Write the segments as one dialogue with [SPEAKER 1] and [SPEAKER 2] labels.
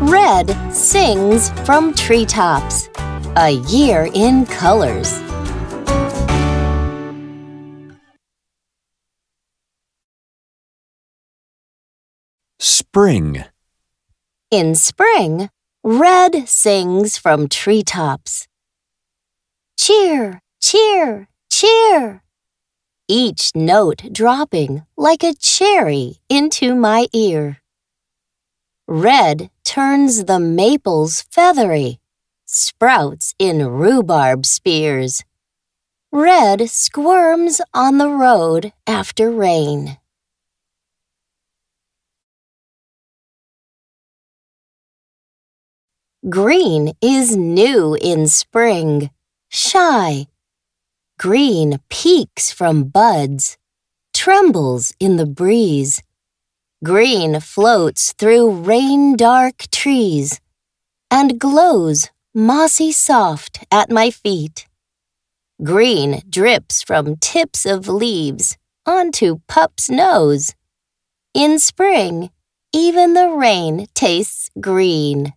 [SPEAKER 1] Red sings from treetops. A year in colors. Spring. In spring, Red sings from treetops. Cheer, cheer, cheer each note dropping like a cherry into my ear. Red turns the maples feathery, sprouts in rhubarb spears. Red squirms on the road after rain. Green is new in spring, shy Green peaks from buds, trembles in the breeze. Green floats through rain dark trees and glows mossy soft at my feet. Green drips from tips of leaves onto pup's nose. In spring, even the rain tastes green.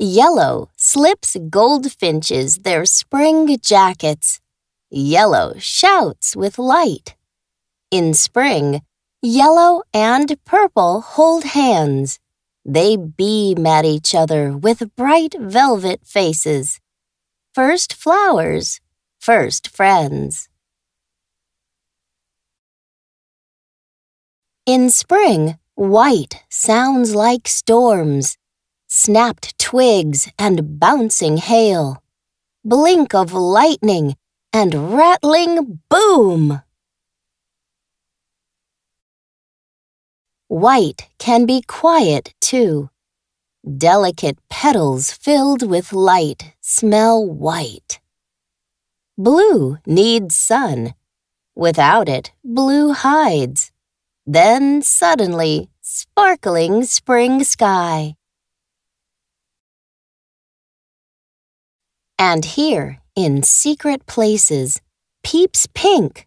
[SPEAKER 1] Yellow slips goldfinches their spring jackets. Yellow shouts with light. In spring, yellow and purple hold hands. They beam at each other with bright velvet faces. First flowers, first friends. In spring, white sounds like storms snapped twigs and bouncing hail, blink of lightning and rattling boom. White can be quiet too. Delicate petals filled with light smell white. Blue needs sun. Without it, blue hides. Then suddenly, sparkling spring sky. And here, in secret places, peeps pink,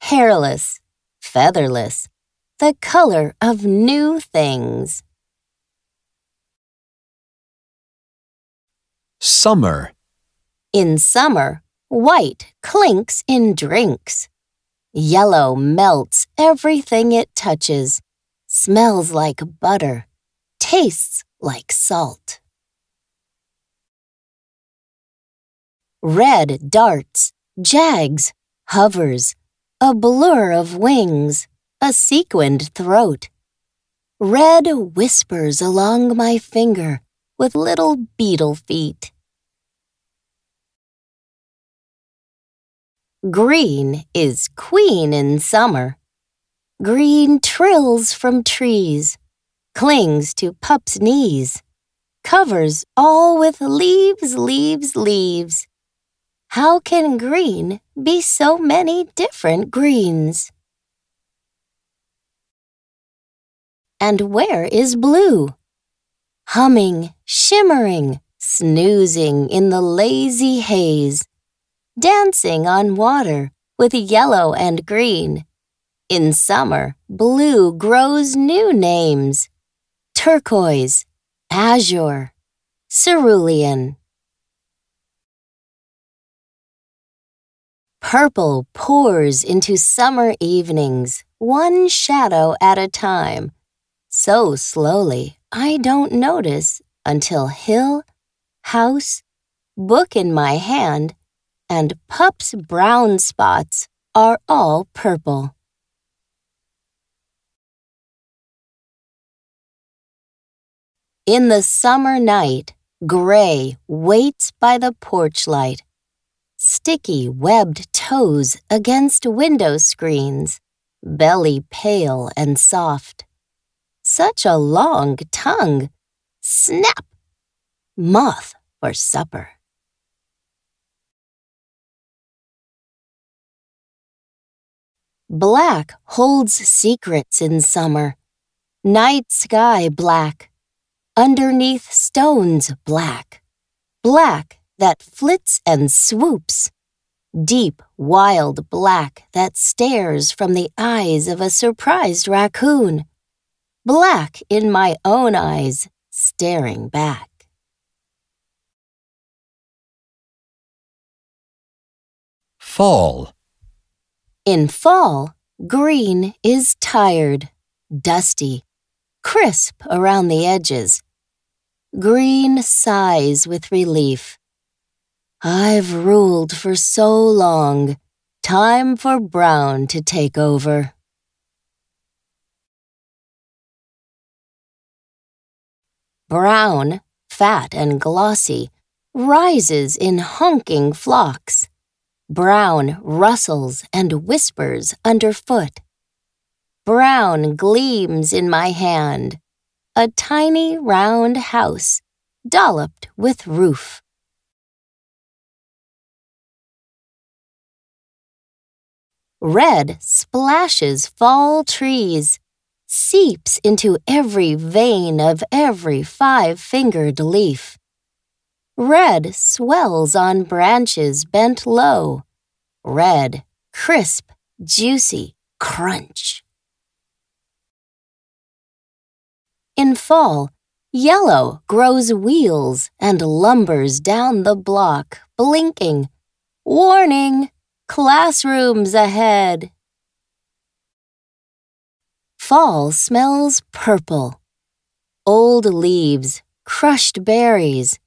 [SPEAKER 1] hairless, featherless, the color of new things. Summer. In summer, white clinks in drinks. Yellow melts everything it touches, smells like butter, tastes like salt. red darts, jags, hovers, a blur of wings, a sequined throat. Red whispers along my finger with little beetle feet. Green is queen in summer. Green trills from trees, clings to pup's knees, covers all with leaves, leaves, leaves. How can green be so many different greens? And where is blue? Humming, shimmering, snoozing in the lazy haze, dancing on water with yellow and green. In summer, blue grows new names turquoise, azure, cerulean. Purple pours into summer evenings, one shadow at a time. So slowly, I don't notice until hill, house, book in my hand, and pup's brown spots are all purple. In the summer night, gray waits by the porch light sticky, webbed toes against window screens, belly pale and soft. Such a long tongue. Snap! Moth for supper. Black holds secrets in summer. Night sky black. Underneath stones black. Black that flits and swoops, deep, wild black that stares from the eyes of a surprised raccoon, black in my own eyes, staring back. Fall. In fall, green is tired, dusty, crisp around the edges. Green sighs with relief I've ruled for so long. Time for Brown to take over. Brown, fat and glossy, rises in honking flocks. Brown rustles and whispers underfoot. Brown gleams in my hand, a tiny round house, dolloped with roof. Red splashes fall trees, seeps into every vein of every five fingered leaf. Red swells on branches bent low. Red, crisp, juicy, crunch. In fall, yellow grows wheels and lumbers down the block, blinking. Warning! Classrooms ahead. Fall smells purple. Old leaves, crushed berries,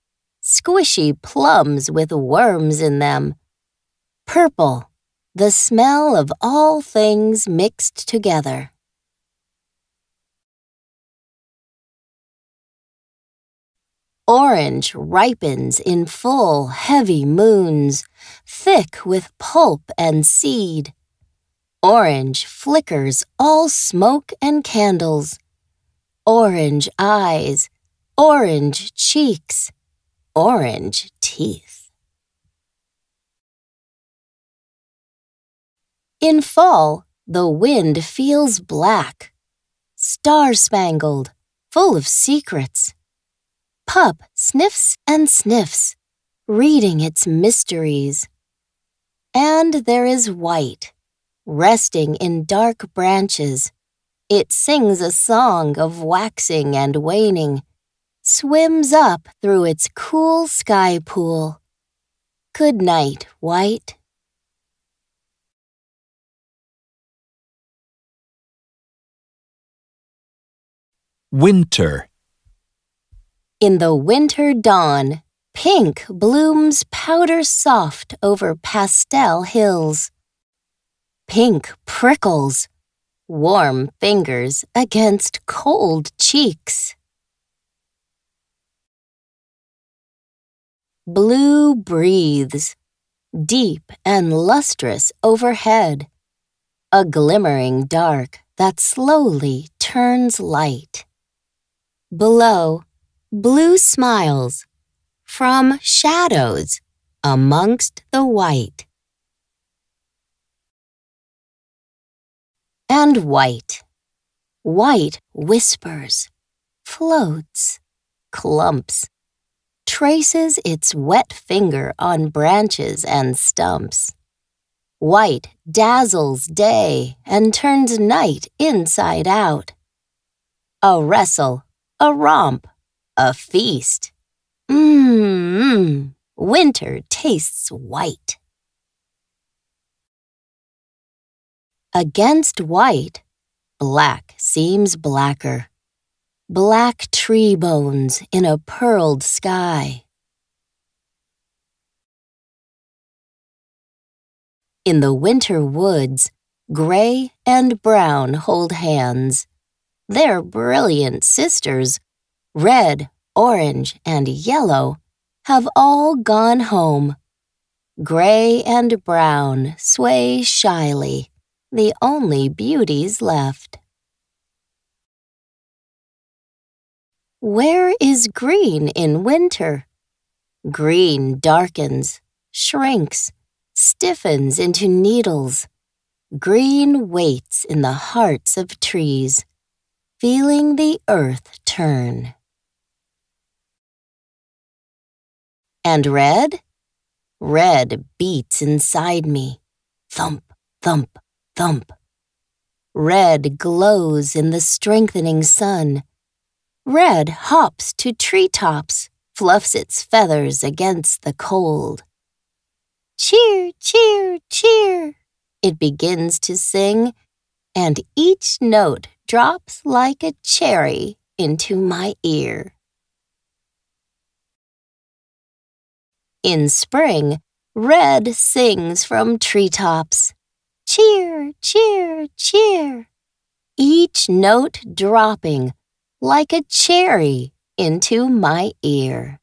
[SPEAKER 1] squishy plums with worms in them. Purple, the smell of all things mixed together. Orange ripens in full, heavy moons, thick with pulp and seed. Orange flickers all smoke and candles. Orange eyes, orange cheeks, orange teeth. In fall, the wind feels black, star spangled, full of secrets. Pup sniffs and sniffs, reading its mysteries. And there is white, resting in dark branches. It sings a song of waxing and waning, swims up through its cool sky pool. Good night, white. Winter in the winter dawn, pink blooms powder soft over pastel hills. Pink prickles, warm fingers against cold cheeks. Blue breathes, deep and lustrous overhead, a glimmering dark that slowly turns light. Below, Blue smiles from shadows amongst the white. And white. White whispers, floats, clumps, traces its wet finger on branches and stumps. White dazzles day and turns night inside out. A wrestle, a romp, a feast. Mmm, winter tastes white. Against white, black seems blacker. Black tree bones in a pearled sky. In the winter woods, gray and brown hold hands. They're brilliant sisters red, orange, and yellow have all gone home. Gray and brown sway shyly, the only beauties left. Where is green in winter? Green darkens, shrinks, stiffens into needles. Green waits in the hearts of trees, feeling the earth turn. And red? Red beats inside me. Thump, thump, thump. Red glows in the strengthening sun. Red hops to tree tops, fluffs its feathers against the cold. Cheer, cheer, cheer, it begins to sing, and each note drops like a cherry into my ear. In spring, Red sings from treetops. Cheer, cheer, cheer. Each note dropping like a cherry into my ear.